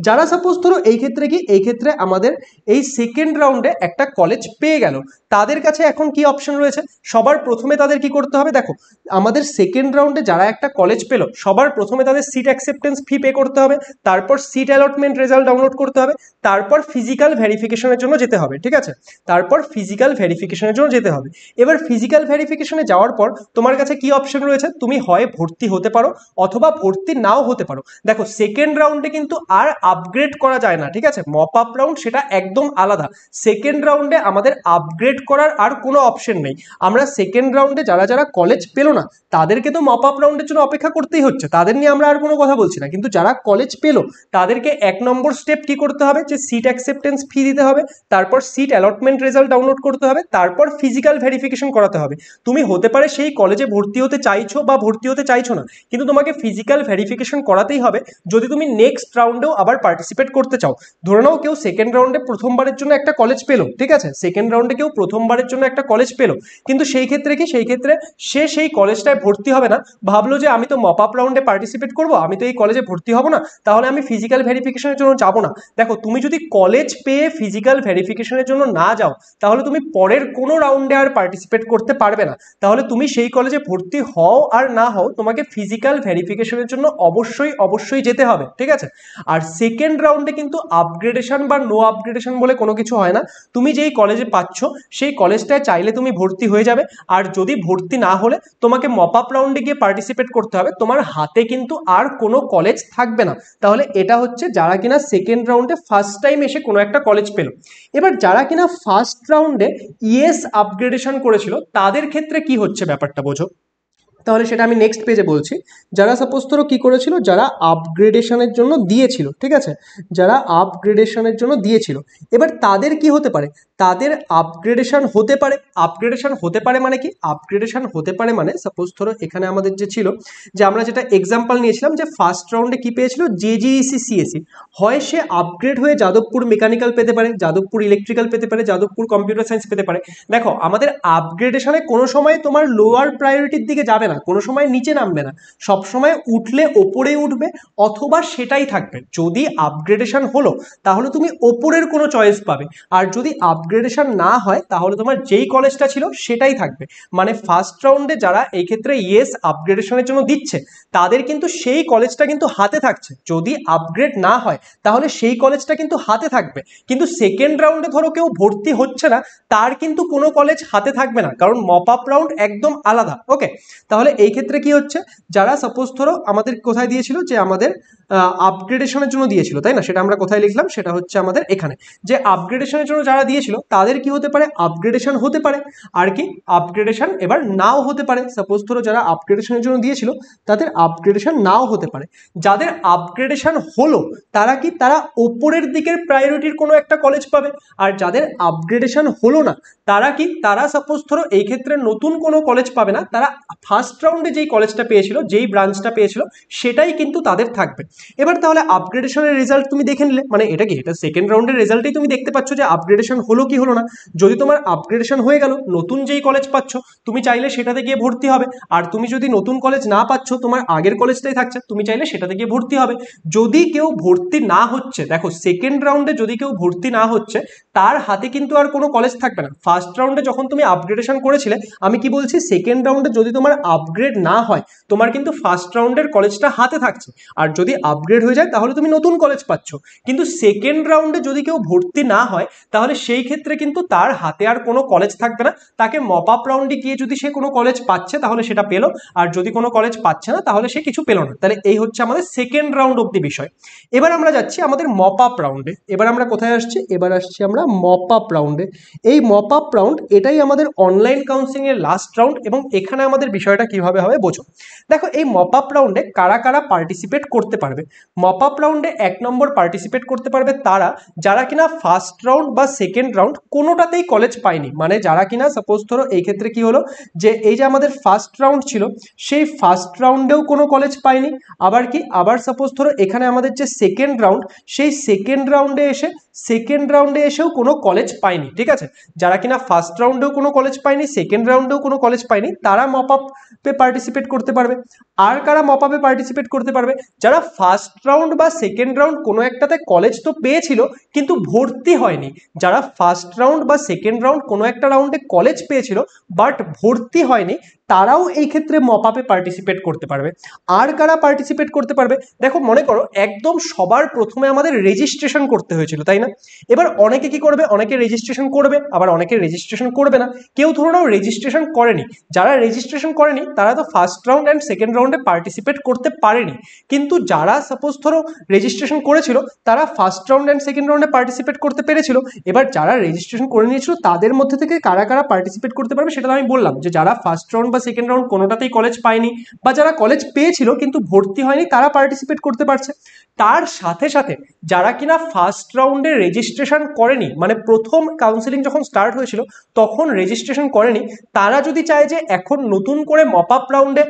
যারা সাপোজ ধরো এই ক্ষেত্রে কি এই ক্ষেত্রে আমাদের এই সেকেন্ড রাউন্ডে একটা কলেজ পেয়ে গেল তাদের কাছে এখন কি অপশন রয়েছে সবার প্রথমে তাদের কি করতে হবে দেখো আমাদের সেকেন্ড রাউন্ডে যারা একটা কলেজ পেল সবার প্রথমে তাদের সিট অ্যাকসেপ্টেন্স ফি পে করতে হবে তারপর সিট অ্যালটমেন্ট রেজাল্ট ডাউনলোড করতে হবে তারপর ফিজিক্যাল ভেরিফিকেশনের জন্য যেতে হবে ঠিক আছে তারপর ফিজিক্যাল ভেরিফিকেশনের জন্য যেতে হবে এবার ফিজিক্যাল ভেরিফিকেশনে যাওয়ার পর তোমার কাছে কি অপশন রয়েছে তুমি হয় ভর্তি হতে পারো অথবা ভর্তি নাও হতে পারো দেখো সেকেন্ড রাউন্ডে কিন্তু আর আপগ্রেড করা যায় না ঠিক আছে মপ আপ রাউন্ড সেটা একদম আলাদা সেকেন্ড রাউন্ডে আমাদের আপগ্রেড করার আর কোনো অপশন নেই আমরা সেকেন্ড রাউন্ডে যারা যারা কলেজ পেলো না তাদেরকে তো মপ আপ রাউন্ডের জন্য অপেক্ষা করতেই হচ্ছে তাদের নিয়ে আমরা আর কোনো কথা বলছি না কিন্তু যারা কলেজ পেলো তাদেরকে এক নম্বর স্টেপ কি করতে হবে যে সিট অ্যাকসেপ্টেন্স ফি দিতে হবে তারপর সিট অ্যালটমেন্ট রেজাল্ট ডাউনলোড করতে হবে তারপর ফিজিক্যাল ভেরিফিকেশন করাতে হবে তুমি হতে পারে সেই কলেজে ভর্তি হতে চাইছো বা ভর্তি হতে চাইছো না কিন্তু তোমাকে ফিজিক্যাল লিগাল ভেরিফিকেশন করাতেই হবে যদি তুমি নেক্সট রাউন্ডেও আবার পার্টিসিপেট করতে চাও ধরে নাও কেউ সেকেন্ড রাউন্ডে প্রথমবারের জন্য একটা কলেজ পেলো ঠিক আছে সেকেন্ড রাউন্ডে কেউ প্রথমবারের জন্য একটা কলেজ পেলো কিন্তু সেই ক্ষেত্রে কি সেই ক্ষেত্রে সে সেই কলেজটায় ভর্তি হবে না ভাবলো যে আমি তো মপ আপ রাউন্ডে পার্টিসিপেট করবো আমি তো এই কলেজে ভর্তি হব না তাহলে আমি ফিজিক্যাল ভেরিফিকেশনের জন্য যাবো না দেখো তুমি যদি কলেজ পেয়ে ফিজিক্যাল ভেরিফিকেশনের জন্য না যাও তাহলে তুমি পরের কোনো রাউন্ডে আর পার্টিসিপেট করতে পারবে না তাহলে তুমি সেই কলেজে ভর্তি হও আর না হও তোমাকে ফিজিক্যাল ভেরিফিকেশনের আপগ্রেডের জন্য অবশ্যই অবশ্যই যেতে হবে ঠিক আছে আর সেকেন্ড রাউন্ডে কিন্তু আপগ্রেডেশন বা নো আপগ্রেডেশন বলে কোনো কিছু হয় না তুমি যেই কলেজে পাচ্ছ সেই কলেজটায় চাইলে তুমি ভর্তি হয়ে যাবে আর যদি ভর্তি না হলে তোমাকে মপ আপ রাউন্ডে গিয়ে পার্টিসিপেট করতে হবে তোমার হাতে কিন্তু আর কোনো কলেজ থাকবে না তাহলে এটা হচ্ছে যারা কিনা সেকেন্ড রাউন্ডে ফার্স্ট টাইম এসে কোনো একটা কলেজ পেল এবার যারা কিনা ফার্স্ট রাউন্ডে ইএস আপগ্রেডেশন করেছিল তাদের ক্ষেত্রে কি হচ্ছে ব্যাপারটা বোঝো তাহলে সেটা আমি নেক্সট পেজে বলছি যারা সাপোজ ধরো কী করেছিল যারা আপগ্রেডেশনের জন্য দিয়েছিল ঠিক আছে যারা আপগ্রেডেশনের জন্য দিয়েছিল এবার তাদের কি হতে পারে তাদের আপগ্রেডেশন হতে পারে আপগ্রেডেশন হতে পারে মানে কি আপগ্রেডেশন হতে পারে মানে সাপোজ ধরো এখানে আমাদের যে ছিল যে আমরা যেটা এক্সাম্পল নিয়েছিলাম যে ফার্স্ট রাউন্ডে কি পেয়েছিল জেজিইসি সিএসি e e। হয় সে আপগ্রেড হয়ে যাদবপুর মেকানিক্যাল পেতে পারে যাদবপুর ইলেকট্রিক্যাল পেতে পারে যাদবপুর কম্পিউটার সায়েন্স পেতে পারে দেখো আমাদের আপগ্রেডেশনে কোনো সময় তোমার লোয়ার প্রায়োরিটির দিকে যাবে না না কোনো সময় নিচে নামবে না সব সময় উঠলে ওপরে উঠবে অথবা সেটাই থাকবে যদি আপগ্রেডেশন হলো তাহলে তুমি ওপরের কোনো চয়েস পাবে আর যদি আপগ্রেডেশন না হয় তাহলে তোমার যেই কলেজটা ছিল সেটাই থাকবে মানে ফার্স্ট রাউন্ডে যারা এই ক্ষেত্রে ইয়েস আপগ্রেডেশনের জন্য দিচ্ছে তাদের কিন্তু সেই কলেজটা কিন্তু হাতে থাকছে যদি আপগ্রেড না হয় তাহলে সেই কলেজটা কিন্তু হাতে থাকবে কিন্তু সেকেন্ড রাউন্ডে ধরো কেউ ভর্তি হচ্ছে না তার কিন্তু কোনো কলেজ হাতে থাকবে না কারণ মপ আপ রাউন্ড একদম আলাদা ওকে তাহলে তাহলে এই ক্ষেত্রে কি হচ্ছে যারা সাপোজ ধরো আমাদের কোথায় দিয়েছিল যে আমাদের আপগ্রেডেশনের জন্য দিয়েছিল তাই না সেটা আমরা কোথায় লিখলাম সেটা হচ্ছে আমাদের এখানে যে আপগ্রেডেশনের জন্য যারা দিয়েছিল তাদের কি হতে পারে আপগ্রেডেশন হতে পারে আর কি আপগ্রেডেশন এবার নাও হতে পারে সাপোজ ধরো যারা আপগ্রেডেশনের জন্য দিয়েছিল তাদের আপগ্রেডেশন নাও হতে পারে যাদের আপগ্রেডেশন হলো তারা কি তারা ওপরের দিকের প্রায়োরিটির কোনো একটা কলেজ পাবে আর যাদের আপগ্রেডেশন হলো না তারা কি তারা সাপোজ ধরো এই ক্ষেত্রে নতুন কোনো কলেজ পাবে না তারা ফার্স্ট ফার্স্ট রাউন্ডে যেই কলেজটা পেয়েছিল যেই ব্রাঞ্চটা পেয়েছিল সেটাই কিন্তু তাদের থাকবে এবার তাহলে আপগ্রেডেশনের রেজাল্ট তুমি দেখে নিলে মানে এটা কি এটা সেকেন্ড রাউন্ডের রেজাল্টেই তুমি দেখতে পাচ্ছ যে আপগ্রেডেশন হলো কি হলো না যদি তোমার আপগ্রেডেশন হয়ে গেল নতুন যেই কলেজ পাচ্ছ তুমি চাইলে সেটাতে গিয়ে ভর্তি হবে আর তুমি যদি নতুন কলেজ না পাচ্ছ তোমার আগের কলেজটাই থাকছে তুমি চাইলে সেটাতে গিয়ে ভর্তি হবে যদি কেউ ভর্তি না হচ্ছে দেখো সেকেন্ড রাউন্ডে যদি কেউ ভর্তি না হচ্ছে তার হাতে কিন্তু আর কোনো কলেজ থাকবে না ফার্স্ট রাউন্ডে যখন তুমি আপগ্রেডেশন করেছিলে আমি কি বলছি সেকেন্ড রাউন্ডে যদি তোমার আপগ্রেড না হয় তোমার কিন্তু ফার্স্ট রাউন্ডের কলেজটা হাতে থাকছে আর যদি আপগ্রেড হয়ে যায় তাহলে তুমি নতুন কলেজ পাচ্ছ কিন্তু সেকেন্ড রাউন্ডে যদি কেউ ভর্তি না হয় তাহলে সেই ক্ষেত্রে কিন্তু তার হাতে আর কোনো কলেজ থাকবে না তাকে মপ আপ রাউন্ডে গিয়ে যদি সে কোনো কলেজ পাচ্ছে তাহলে সেটা পেলো আর যদি কোনো কলেজ পাচ্ছে না তাহলে সে কিছু পেলো না তাহলে এই হচ্ছে আমাদের সেকেন্ড রাউন্ড অব্দি বিষয় এবার আমরা যাচ্ছি আমাদের মপ আপ রাউন্ডে এবার আমরা কোথায় আসছি এবার আসছি আমরা মপ আপ রাউন্ডে এই মপ আপ রাউন্ড এটাই আমাদের অনলাইন কাউন্সিলিংয়ের লাস্ট রাউন্ড এবং এখানে আমাদের বিষয়টা প্রশ্নটা কিভাবে হবে বোঝো দেখো এই মপ আপ রাউন্ডে কারা কারা পার্টিসিপেট করতে পারবে মপ আপ রাউন্ডে এক নম্বর পার্টিসিপেট করতে পারবে তারা যারা কিনা ফার্স্ট রাউন্ড বা সেকেন্ড রাউন্ড কোনোটাতেই কলেজ পায়নি মানে যারা কিনা সাপোজ ধরো এই ক্ষেত্রে কি হলো যে এই যে আমাদের ফার্স্ট রাউন্ড ছিল সেই ফার্স্ট রাউন্ডেও কোনো কলেজ পায়নি আবার কি আবার সাপোজ ধরো এখানে আমাদের যে সেকেন্ড রাউন্ড সেই সেকেন্ড রাউন্ডে এসে সেকেন্ড রাউন্ডে এসেও কোনো কলেজ পায়নি ঠিক আছে যারা কিনা ফার্স্ট রাউন্ডেও কোনো কলেজ পায়নি সেকেন্ড রাউন্ডেও কোনো কলেজ পায়নি তারা মপ আপ পে পার্টিসিপেট করতে পারবে আর কারা মপ আপে পার্টিসিপেট করতে পারবে যারা ফার্স্ট রাউন্ড বা সেকেন্ড রাউন্ড কোনো একটাতে কলেজ তো পেয়েছিল কিন্তু ভর্তি হয়নি যারা ফার্স্ট রাউন্ড বা সেকেন্ড রাউন্ড কোনো একটা রাউন্ডে কলেজ পেয়েছিল বাট ভর্তি হয়নি তারাও এই ক্ষেত্রে মপাপে পার্টিসিপেট করতে পারবে আর কারা পার্টিসিপেট করতে পারবে দেখো মনে করো একদম সবার প্রথমে আমাদের রেজিস্ট্রেশন করতে হয়েছিল তাই না এবার অনেকে কি করবে অনেকে রেজিস্ট্রেশন করবে আবার অনেকে রেজিস্ট্রেশন করবে না কেউ ধরে নাও রেজিস্ট্রেশন করেনি যারা রেজিস্ট্রেশন করেনি তারা তো ফার্স্ট রাউন্ড অ্যান্ড সেকেন্ড রাউন্ডে পার্টিসিপেট করতে পারেনি কিন্তু যারা সাপোজ ধরো রেজিস্ট্রেশন করেছিল তারা ফার্স্ট রাউন্ড অ্যান্ড সেকেন্ড রাউন্ডে পার্টিসিপেট করতে পেরেছিল এবার যারা রেজিস্ট্রেশন করে নিয়েছিল তাদের মধ্যে থেকে কারা কারা পার্টিসিপেট করতে পারবে সেটা আমি বললাম যে যারা ফার্স্ট রাউন্ড বা সেকেন্ড রাউন্ড কোনোটাতেই কলেজ পায়নি বা যারা কলেজ পেয়েছিল কিন্তু ভর্তি হয়নি তারা পার্টিসিপেট করতে পারছে তার সাথে সাথে যারা কিনা ফার্স্ট রাউন্ডে রেজিস্ট্রেশন করেনি মানে প্রথম কাউন্সিলিং যখন স্টার্ট হয়েছিল তখন রেজিস্ট্রেশন করেনি তারা যদি চায় যে এখন নতুন করে মপ আপ রাউন্ডে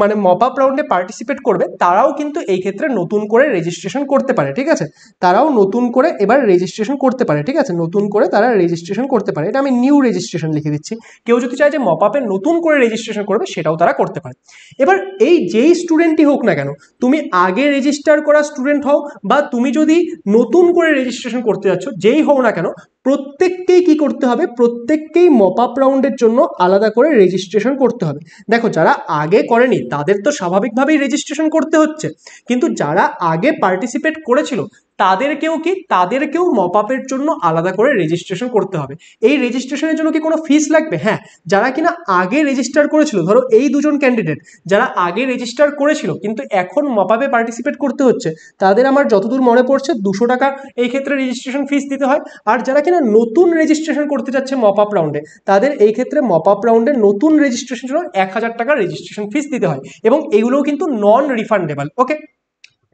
মানে মপ আপ রাউন্ডে পার্টিসিপেট করবে তারাও কিন্তু এই ক্ষেত্রে নতুন করে রেজিস্ট্রেশন করতে পারে ঠিক আছে তারাও নতুন করে এবার রেজিস্ট্রেশন করতে পারে ঠিক আছে নতুন করে তারা রেজিস্ট্রেশন করতে পারে এটা আমি নিউ রেজিস্ট্রেশন লিখে দিচ্ছি কেউ যদি চায় যে মপ আপে নতুন করে রেজিস্ট্রেশন করবে সেটাও তারা করতে পারে এবার এই যেই স্টুডেন্টই হোক না কেন তুমি আগে রেজিস্টার করা স্টুডেন্ট স্টুডেন্ট হও বা তুমি যদি নতুন করে রেজিস্ট্রেশন করতে যাচ্ছ যেই হও না কেন প্রত্যেককেই কি করতে হবে প্রত্যেককেই মপ আপ রাউন্ডের জন্য আলাদা করে রেজিস্ট্রেশন করতে হবে দেখো যারা আগে করেনি তাদের তো স্বাভাবিকভাবেই রেজিস্ট্রেশন করতে হচ্ছে কিন্তু যারা আগে পার্টিসিপেট করেছিল তাদেরকেও কি তাদেরকেও মপাপের জন্য আলাদা করে রেজিস্ট্রেশন করতে হবে এই রেজিস্ট্রেশনের জন্য কি কোনো ফিস লাগবে হ্যাঁ যারা কিনা আগে রেজিস্টার করেছিল ধরো এই দুজন ক্যান্ডিডেট যারা আগে রেজিস্টার করেছিল কিন্তু এখন মপাপে পার্টিসিপেট করতে হচ্ছে তাদের আমার যতদূর মনে পড়ছে দুশো টাকার এই ক্ষেত্রে রেজিস্ট্রেশন ফিস দিতে হয় আর যারা কিনা নতুন রেজিস্ট্রেশন করতে যাচ্ছে মপাপ রাউন্ডে তাদের এই ক্ষেত্রে মপাপ রাউন্ডে নতুন রেজিস্ট্রেশন জন্য এক হাজার টাকার রেজিস্ট্রেশন ফিস দিতে হয় এবং এগুলোও কিন্তু নন রিফান্ডেবল ওকে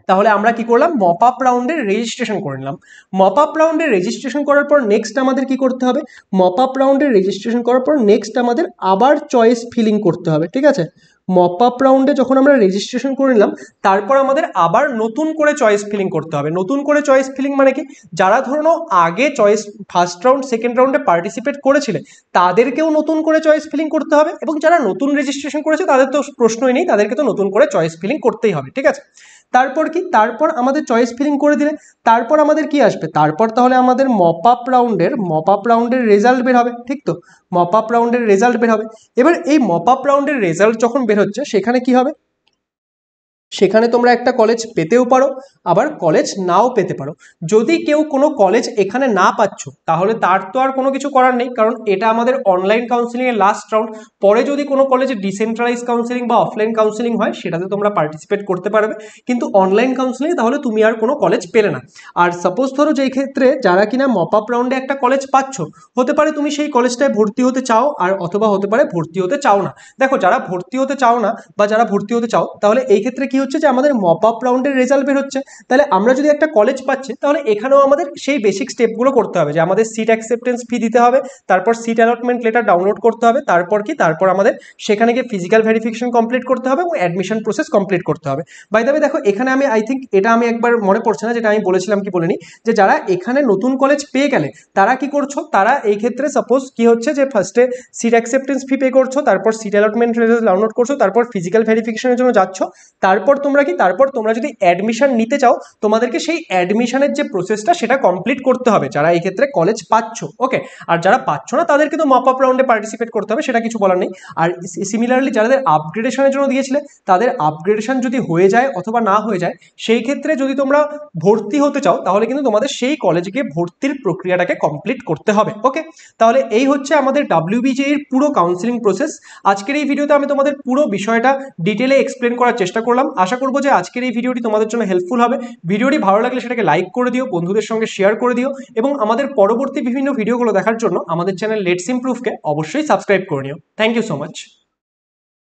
তাহলে আমরা কি করলাম মপ আপ রাউন্ডে রেজিস্ট্রেশন করে নিলাম মপ আপ রাউন্ডে রেজিস্ট্রেশন করার পর নেক্সট আমাদের কি করতে হবে মপ আপ রাউন্ডে রেজিস্ট্রেশন করার পর নেক্সট আমাদের আবার চয়েস ফিলিং করতে হবে ঠিক আছে মপ আপ রাউন্ডে যখন আমরা রেজিস্ট্রেশন করে নিলাম তারপর আমাদের আবার নতুন করে চয়েস ফিলিং করতে হবে নতুন করে চয়েস ফিলিং মানে কি যারা ধরুন আগে চয়েস ফার্স্ট রাউন্ড সেকেন্ড রাউন্ডে পার্টিসিপেট করেছিলে তাদেরকেও নতুন করে চয়েস ফিলিং করতে হবে এবং যারা নতুন রেজিস্ট্রেশন করেছে তাদের তো প্রশ্নই নেই তাদেরকে তো নতুন করে চয়েস ফিলিং করতেই হবে ঠিক আছে তারপর কি তারপর আমাদের চয়েস ফিলিং করে দিলে তারপর আমাদের কি আসবে তারপর তাহলে আমাদের মপ আপ রাউন্ডের মপ আপ রাউন্ডের রেজাল্ট বের হবে ঠিক তো মপ আপ রাউন্ডের রেজাল্ট বের হবে এবার এই মপ আপ রাউন্ডের রেজাল্ট যখন বের হচ্ছে সেখানে কি হবে সেখানে তোমরা একটা কলেজ পেতেও পারো আবার কলেজ নাও পেতে পারো যদি কেউ কোনো কলেজ এখানে না পাচ্ছ তাহলে তার তো আর কোনো কিছু করার নেই কারণ এটা আমাদের অনলাইন কাউন্সিলিংয়ের লাস্ট রাউন্ড পরে যদি কোনো কলেজে ডিসেন্ট্রালাইজ কাউন্সিলিং বা অফলাইন কাউন্সিলিং হয় সেটাতে তোমরা পার্টিসিপেট করতে পারবে কিন্তু অনলাইন কাউন্সিলিং তাহলে তুমি আর কোনো কলেজ পেলে না আর সাপোজ ধরো যেই ক্ষেত্রে যারা কিনা মপ আপ রাউন্ডে একটা কলেজ পাচ্ছ হতে পারে তুমি সেই কলেজটায় ভর্তি হতে চাও আর অথবা হতে পারে ভর্তি হতে চাও না দেখো যারা ভর্তি হতে চাও না বা যারা ভর্তি হতে চাও তাহলে এই ক্ষেত্রে কি কী হচ্ছে যে আমাদের মপ আপ রাউন্ডের রেজাল্ট বেরোচ্ছে তাহলে আমরা যদি একটা কলেজ পাচ্ছি তাহলে এখানেও আমাদের সেই বেসিক স্টেপগুলো করতে হবে যে আমাদের সিট অ্যাকসেপ্টেন্স ফি দিতে হবে তারপর সিট অ্যালটমেন্ট লেটার ডাউনলোড করতে হবে তারপর কি তারপর আমাদের সেখানে গিয়ে ফিজিক্যাল ভেরিফিকেশন কমপ্লিট করতে হবে এবং অ্যাডমিশন প্রসেস কমপ্লিট করতে হবে বাই দাবে দেখো এখানে আমি আই থিঙ্ক এটা আমি একবার মনে পড়ছে না যেটা আমি বলেছিলাম কি বলিনি যে যারা এখানে নতুন কলেজ পেয়ে গেলে তারা কি করছো তারা এই ক্ষেত্রে সাপোজ কি হচ্ছে যে ফার্স্টে সিট অ্যাকসেপ্টেন্স ফি পে করছো তারপর সিট অ্যালটমেন্ট লেটার ডাউনলোড করছো তারপর ফিজিক্যাল ভেরিফিকেশনের জন্য যাচ্ছ তারপর তারপর তোমরা কি তারপর তোমরা যদি অ্যাডমিশন নিতে চাও তোমাদেরকে সেই অ্যাডমিশনের যে প্রসেসটা সেটা কমপ্লিট করতে হবে যারা এই ক্ষেত্রে কলেজ পাচ্ছ ওকে আর যারা পাচ্ছ না তাদেরকে তো মপ আপ রাউন্ডে পার্টিসিপেট করতে হবে সেটা কিছু বলার নেই আর সিমিলারলি যাদের আপগ্রেডেশনের জন্য দিয়েছিলে তাদের আপগ্রেডেশন যদি হয়ে যায় অথবা না হয়ে যায় সেই ক্ষেত্রে যদি তোমরা ভর্তি হতে চাও তাহলে কিন্তু তোমাদের সেই কলেজে গিয়ে ভর্তির প্রক্রিয়াটাকে কমপ্লিট করতে হবে ওকে তাহলে এই হচ্ছে আমাদের ডাব্লিউবিজে এর পুরো কাউন্সিলিং প্রসেস আজকের এই ভিডিওতে আমি তোমাদের পুরো বিষয়টা ডিটেলে এক্সপ্লেন করার চেষ্টা করলাম আশা করবো যে আজকের এই ভিডিওটি তোমাদের জন্য হেল্পফুল হবে ভিডিওটি ভালো লাগলে সেটাকে লাইক করে দিও বন্ধুদের সঙ্গে শেয়ার করে দিও এবং আমাদের পরবর্তী বিভিন্ন ভিডিওগুলো দেখার জন্য আমাদের চ্যানেল লেটস ইম্প্রুভকে অবশ্যই সাবস্ক্রাইব করে নিও থ্যাংক ইউ সো মাচ